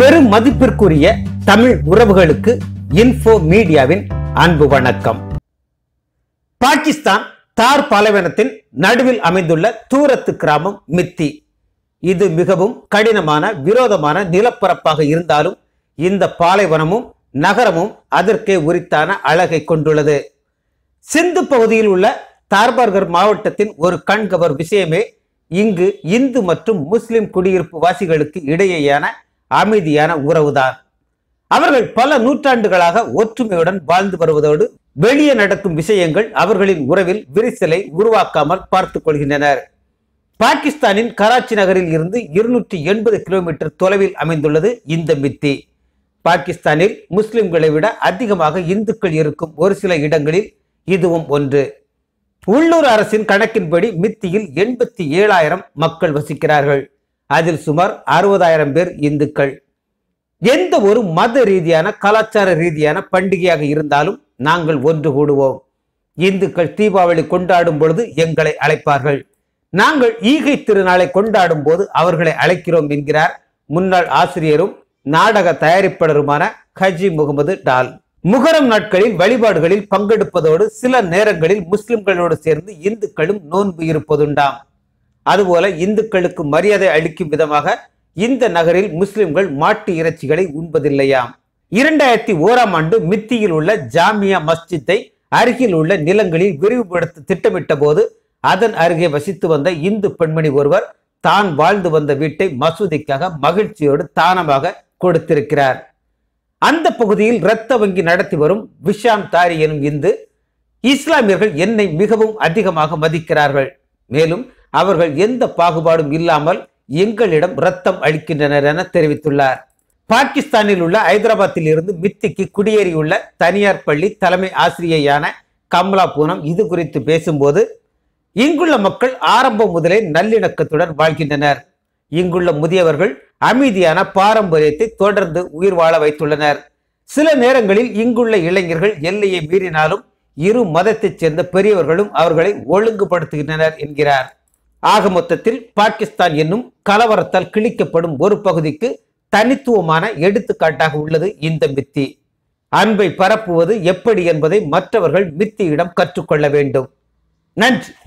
பெரும் மதிப்பிற்குரிய தமிழ் உறவுகளுக்கு இன்போ மீடியாவின் அன்பு வணக்கம் பாகிஸ்தான் தார் பாலைவனத்தின் நடுவில் அமைந்துள்ள தூரத்து கிராமம் மித்தி இது மிகவும் கடினமான விரோதமான நிலப்பரப்பாக இருந்தாலும் இந்த பாலைவனமும் நகரமும் அதற்கே உரித்தான அழகை கொண்டுள்ளது சிந்து பகுதியில் உள்ள தார்பார்கர் மாவட்டத்தின் ஒரு கண்கவர் விஷயமே இங்கு இந்து மற்றும் முஸ்லிம் குடியிருப்பு வாசிகளுக்கு இடையேயான அமைதியான உறவுதான் அவர்கள் பல நூற்றாண்டுகளாக ஒற்றுமையுடன் வாழ்ந்து வருவதோடு வெளியே நடக்கும் விஷயங்கள் அவர்களின் உறவில் விரிசலை உருவாக்காமல் பார்த்து கொள்கின்றனர் பாகிஸ்தானின் கராச்சி நகரில் இருந்து இருநூற்றி எண்பது கிலோமீட்டர் தொலைவில் அமைந்துள்ளது இந்த மித்தி பாகிஸ்தானில் முஸ்லிம்களை விட அதிகமாக இந்துக்கள் இருக்கும் ஒரு சில இடங்களில் இதுவும் ஒன்று உள்ளூர் அரசின் கணக்கின்படி மித்தியில் எண்பத்தி ஏழாயிரம் மக்கள் வசிக்கிறார்கள் அதில் சுமார் அறுபதாயிரம் பேர் இந்துக்கள் எந்த ஒரு மத ரீதியான கலாச்சார ரீதியான பண்டிகையாக இருந்தாலும் நாங்கள் ஒன்று கூடுவோம் இந்துக்கள் தீபாவளி கொண்டாடும் பொழுது எங்களை அழைப்பார்கள் நாங்கள் ஈகை திருநாளை கொண்டாடும் போது அவர்களை அழைக்கிறோம் என்கிறார் முன்னாள் ஆசிரியரும் நாடக தயாரிப்பாளருமான ஹஜி முகமது டால் முகரம் நாட்களில் வழிபாடுகளில் பங்கெடுப்பதோடு சில நேரங்களில் முஸ்லிம்களோடு சேர்ந்து இந்துக்களும் நோன்பு இருப்பதுண்டாம் அதுபோல இந்துக்களுக்கு மரியாதை அளிக்கும் விதமாக இந்த நகரில் முஸ்லிம்கள் மாட்டு இறைச்சிகளை உண்பதில்லையாம் இரண்டாயிரத்தி ஓராம் ஆண்டு மித்தியில் உள்ள ஜாமியா மஸ்ஜித்தை அருகில் உள்ள நிலங்களில் விரிவுபடுத்த திட்டமிட்ட போது அதன் அருகே வசித்து வந்த இந்து பெண்மணி ஒருவர் தான் வாழ்ந்து வந்த வீட்டை மசூதிக்காக மகிழ்ச்சியோடு தானமாக கொடுத்திருக்கிறார் அந்த பகுதியில் இரத்த வங்கி நடத்தி வரும் விஷாம் தாரி எனும் இந்து இஸ்லாமியர்கள் என்னை மிகவும் அதிகமாக மதிக்கிறார்கள் மேலும் அவர்கள் எந்த பாகுபாடும் இல்லாமல் எங்களிடம் ரத்தம் அளிக்கின்றனர் என தெரிவித்துள்ளார் பாகிஸ்தானில் உள்ள ஐதராபாத்தில் இருந்து மித்திக்கு குடியேறியுள்ள தனியார் பள்ளி தலைமை ஆசிரியையான கமலா பூனம் இது குறித்து பேசும்போது இங்குள்ள மக்கள் ஆரம்பம் முதலே நல்லிணக்கத்துடன் வாழ்கின்றனர் இங்குள்ள முதியவர்கள் அமைதியான பாரம்பரியத்தை தொடர்ந்து உயிர் வாழ வைத்துள்ளனர் சில நேரங்களில் இங்குள்ள இளைஞர்கள் எல்லையை மீறினாலும் இரு மதத்தைச் சேர்ந்த பெரியவர்களும் அவர்களை ஒழுங்குபடுத்துகின்றனர் என்கிறார் ஆக மொத்தத்தில் பாகிஸ்தான் என்னும் கலவரத்தால் கிழிக்கப்படும் ஒரு பகுதிக்கு தனித்துவமான எடுத்துக்காட்டாக உள்ளது இந்த மித்தி அன்பை பரப்புவது எப்படி என்பதை மற்றவர்கள் மித்தியிடம் கற்றுக்கொள்ள வேண்டும் நன்றி